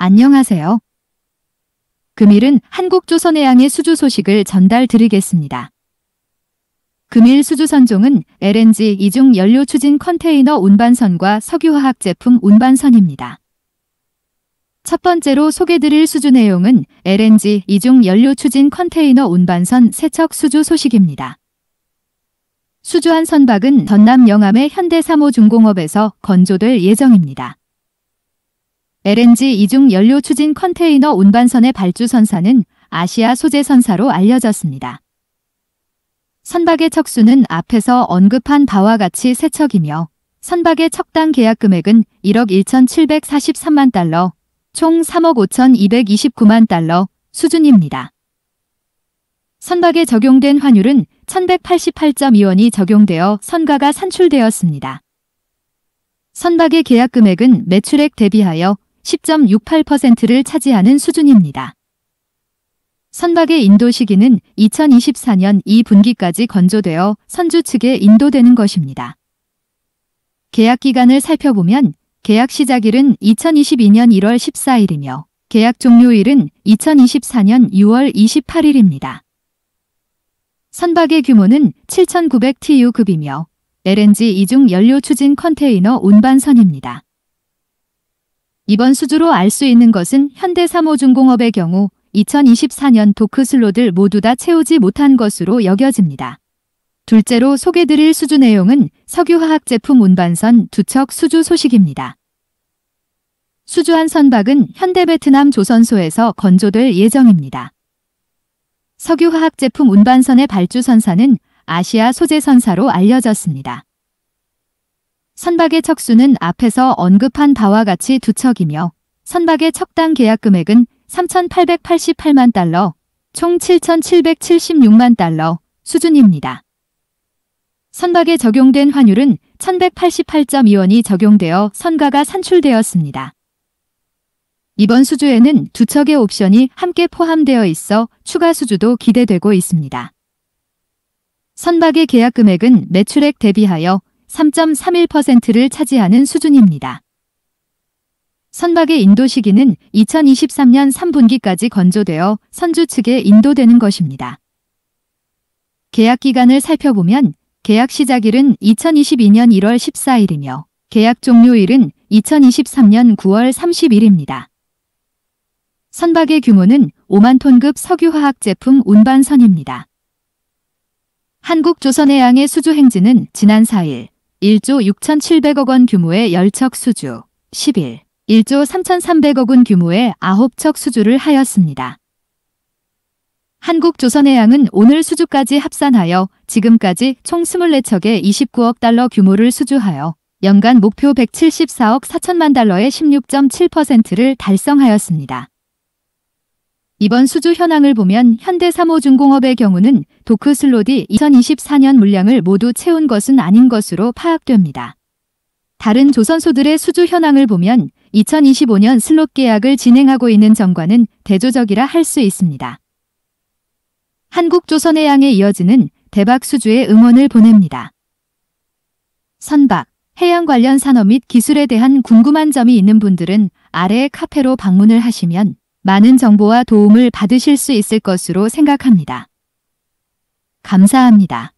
안녕하세요. 금일은 한국조선해양의 수주 소식을 전달드리겠습니다. 금일 수주선종은 LNG 이중 연료 추진 컨테이너 운반선과 석유화학 제품 운반선입니다. 첫 번째로 소개드릴 수주 내용은 LNG 이중 연료 추진 컨테이너 운반선 세척 수주 소식입니다. 수주한 선박은 전남 영암의 현대 3호 중공업에서 건조될 예정입니다. LNG 이중 연료 추진 컨테이너 운반선의 발주 선사는 아시아 소재 선사로 알려졌습니다. 선박의 척수는 앞에서 언급한 바와 같이 세척이며 선박의 척당 계약 금액은 1억 1,743만 달러, 총 3억 5,229만 달러 수준입니다. 선박에 적용된 환율은 1,188.2원이 적용되어 선가가 산출되었습니다. 선박의 계약 금액은 매출액 대비하여 10.68%를 차지하는 수준입니다. 선박의 인도 시기는 2024년 2분기까지 건조되어 선주 측에 인도되는 것입니다. 계약 기간을 살펴보면 계약 시작일은 2022년 1월 14일이며 계약 종료일은 2024년 6월 28일입니다. 선박의 규모는 7,900TU급이며 LNG 이중 연료 추진 컨테이너 운반선입니다. 이번 수주로 알 수 있는 것은 현대 3호중공업의 경우 2024년 도크 슬로을 모두 다 채우지 못한 것으로 여겨집니다. 둘째로 소개드릴 수주 내용은 석유화학 제품 운반선 두 척 수주 소식입니다. 수주한 선박은 현대 베트남 조선소에서 건조될 예정입니다. 석유화학 제품 운반선의 발주선사는 아시아 소재선사로 알려졌습니다. 선박의 척수는 앞에서 언급한 바와 같이 두 척이며 선박의 척당 계약 금액은 3,888만 달러, 총 7,776만 달러 수준입니다. 선박에 적용된 환율은 1,188.2원이 적용되어 선가가 산출되었습니다. 이번 수주에는 두 척의 옵션이 함께 포함되어 있어 추가 수주도 기대되고 있습니다. 선박의 계약 금액은 매출액 대비하여 3.31%를 차지하는 수준입니다. 선박의 인도 시기는 2023년 3분기까지 건조되어 선주 측에 인도되는 것입니다. 계약 기간을 살펴보면 계약 시작일은 2022년 1월 14일이며 계약 종료일은 2023년 9월 30일입니다. 선박의 규모는 5만 톤급 석유화학 제품 운반선입니다. 한국조선해양의 수주 행진은 지난 4일 1조 6,700억 원 규모의 10척 수주, 1 0 1조 3,300억 원 규모의 9척 수주를 하였습니다. 한국조선해양은 오늘 수주까지 합산하여 지금까지 총 24척의 29억 달러 규모를 수주하여 연간 목표 174억 4천만 달러의 16.7%를 달성하였습니다. 이번 수주 현황을 보면 현대삼호중공업의 경우는 도크슬롯이 2024년 물량을 모두 채운 것은 아닌 것으로 파악됩니다. 다른 조선소들의 수주 현황을 보면 2025년 슬롯 계약을 진행하고 있는 정관은 대조적이라 할 수 있습니다. 한국조선의 양에 이어지는 대박 수주의 응원을 보냅니다. 선박, 해양 관련 산업 및 기술에 대한 궁금한 점이 있는 분들은 아래의 카페로 방문을 하시면 많은 정보와 도움을 받으실 수 있을 것으로 생각합니다. 감사합니다.